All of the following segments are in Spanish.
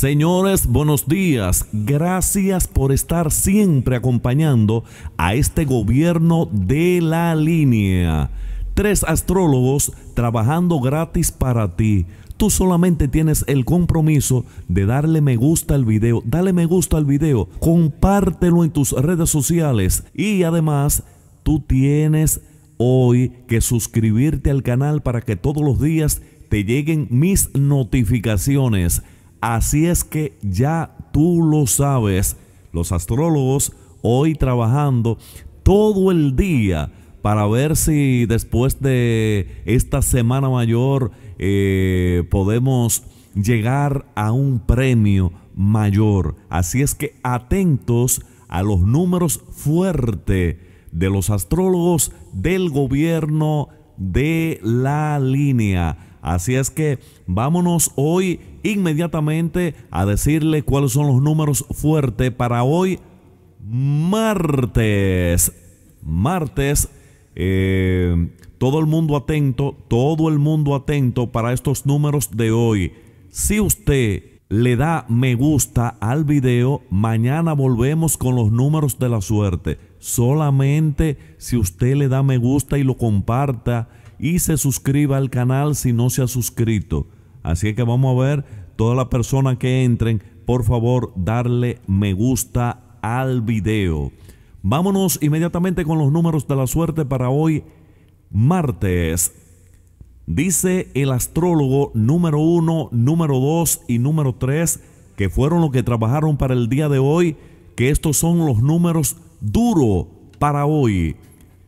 Señores, buenos días. Gracias por estar siempre acompañando a este gobierno de la línea. Tres astrólogos trabajando gratis para ti. Tú solamente tienes el compromiso de darle me gusta al video. Dale me gusta al video. Compártelo en tus redes sociales. Y además, tú tienes hoy que suscribirte al canal para que todos los días te lleguen mis notificaciones. Así es que ya tú lo sabes, los astrólogos hoy trabajando todo el día para ver si después de esta semana mayor eh, podemos llegar a un premio mayor. Así es que atentos a los números fuertes de los astrólogos del gobierno de la línea. Así es que vámonos hoy inmediatamente a decirle cuáles son los números fuertes para hoy martes. Martes, eh, todo el mundo atento, todo el mundo atento para estos números de hoy. Si usted le da me gusta al video, mañana volvemos con los números de la suerte. Solamente si usted le da me gusta y lo comparta y se suscriba al canal si no se ha suscrito. Así que vamos a ver, todas las personas que entren, por favor darle me gusta al video. Vámonos inmediatamente con los números de la suerte para hoy, martes. Dice el astrólogo número 1, número 2 y número 3, que fueron los que trabajaron para el día de hoy, que estos son los números duro para hoy.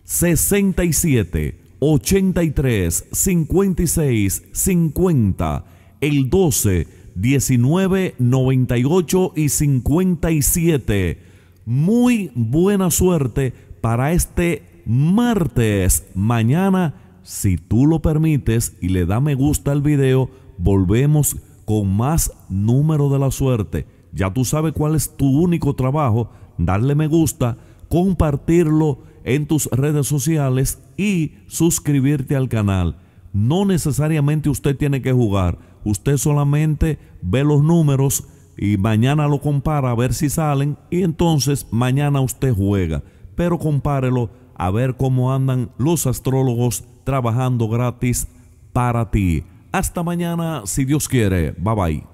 67, 83 56 50, el 12 19 98 y 57. Muy buena suerte para este martes. Mañana, si tú lo permites y le da me gusta al video, volvemos con más número de la suerte. Ya tú sabes cuál es tu único trabajo, darle me gusta, compartirlo en tus redes sociales y suscribirte al canal. No necesariamente usted tiene que jugar, usted solamente ve los números y mañana lo compara a ver si salen y entonces mañana usted juega, pero compárelo a ver cómo andan los astrólogos trabajando gratis para ti. Hasta mañana si Dios quiere. Bye bye.